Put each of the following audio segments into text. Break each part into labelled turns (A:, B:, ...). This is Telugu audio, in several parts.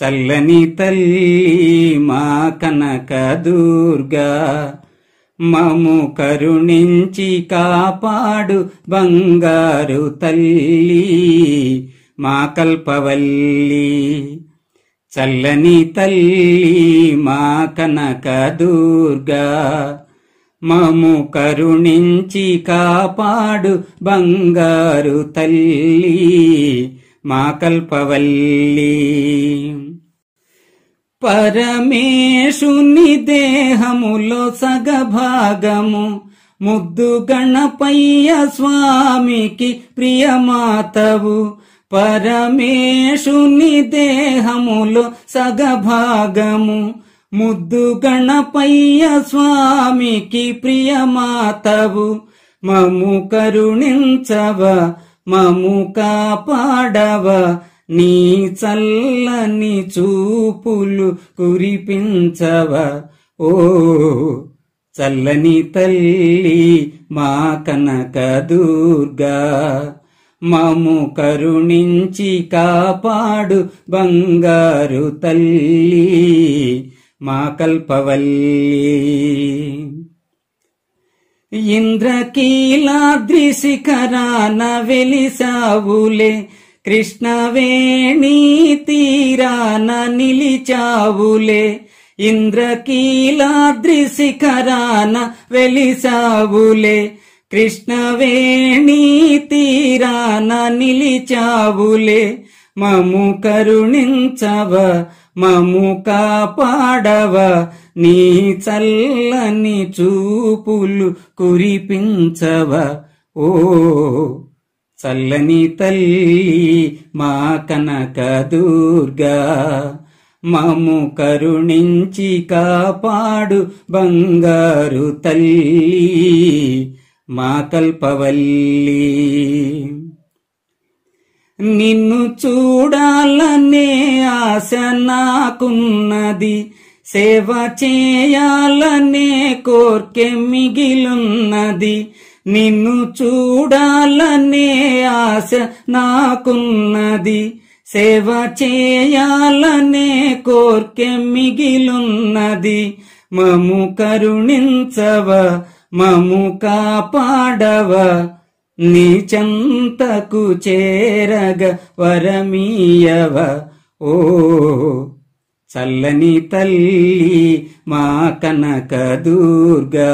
A: చల్లని తల్లి మా కనక దుర్గా మము కరుణించి కాపాడు బంగారు తల్లి మా కల్పవల్లి చల్లని తల్లి మా కనక దుర్గా మము కరుణించి కాపాడు బంగారు తల్లి మా కల్పవల్లి పరమేశుని దేహములో సగభాగము ముద్దు గణపయ్య స్వామికి ప్రియమాతవు పరమేశుని దేహములో సగభాగము ముద్దు గణపయ్య స్వామికి ప్రియమాతవు మము కరుణించవ మము కాపాడవ నీ చల్లని చూపులు కురిపించవ ఓ చల్లని తల్లి మా దుర్గా మము కరుణించి కాపాడు బంగారు తల్లి మా కల్పవల్లి ఇంద్రకీలాద్రి శిఖరాన వెలిసావులే కృష్ణవేణి తీరాన నిలిచావులే ఇంద్రకీలాద్రి శిఖరాన వెలిసావులే కృష్ణవేణి తీరాన నిలిచావులే మము కరుణించవ మము కాపాడవ నీ చల్లని చూపులు కురిపించవ ఓ చల్లని తల్లి మా దుర్గా మము కరుణించి కాపాడు బంగారు తల్లి మా కల్పవల్లి నిన్ను చూడాలనే ఆశ నాకున్నది సేవ చేయాలనే కోర్కె మిగిలున్నది నిన్ను చూడాలనే ఆశ నాకున్నది సేవ చేయాలనే కోర్కె మిగిలున్నది మము కరుణించవ మము కాపాడవ నీ చెంతకు చేరగ వరమీయవ ఓ చల్లని తల్లి మా కనక దుర్గా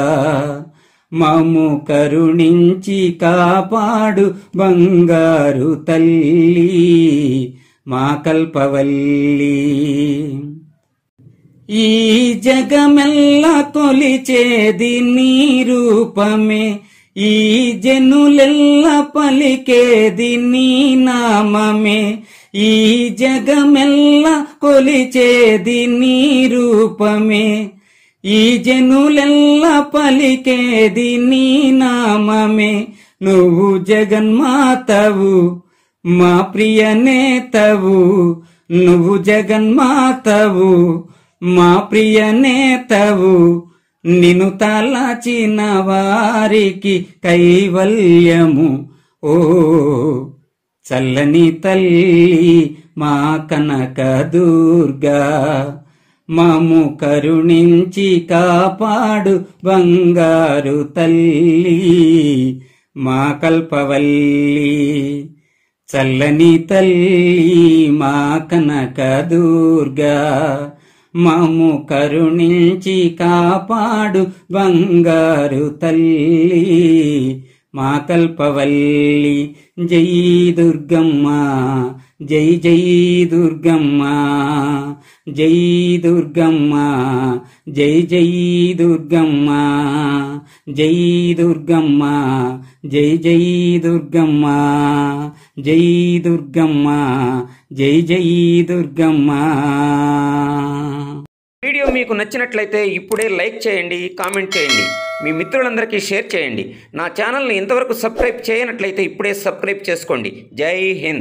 A: మము కరుణించి కాపాడు బంగారు తల్లి మా కల్పవల్లి ఈ జగమెల్లా తొలిచేది నీ రూపమే ఈ జనులెల్లా పలికేది నీ నామమే ఈ జగమెల్ల కొలిచేది నీ రూపమే ఈ జనులెల్ల పలికేది నీ నామమే నువ్వు జగన్మాతవు మా ప్రియ నేతవు నువ్వు జగన్మాతవు మా ప్రియ నేతవు నిను తలచిన వారికి కైవల్యము ఓ చల్లని తల్లి మా కనక దుర్గా మము కరుణించి కాపాడు బంగారు తల్లి మా కల్పవల్లి చల్లని తల్లి మా కనక దుర్గా మము కరుణించి కాపాడు బంగారు తల్లి మాకల్పవల్లి జై దుర్గమ్మ జై జై దుర్గమ్మ జై దుర్గమ్మ జై జై దుర్గమ్మ జై దుర్గమ్మ జై జై దుర్గమ్మ జై దుర్గమ్మ జై జై దుర్గమ్మ వీడియో మీకు నచ్చినట్లయితే ఇప్పుడే లైక్ చేయండి కామెంట్ చేయండి మీ మిత్రులందరికీ షేర్ చేయండి నా ఛానల్ని ఇంతవరకు సబ్స్క్రైబ్ చేయనట్లయితే ఇప్పుడే సబ్స్క్రైబ్ చేసుకోండి జై హింద్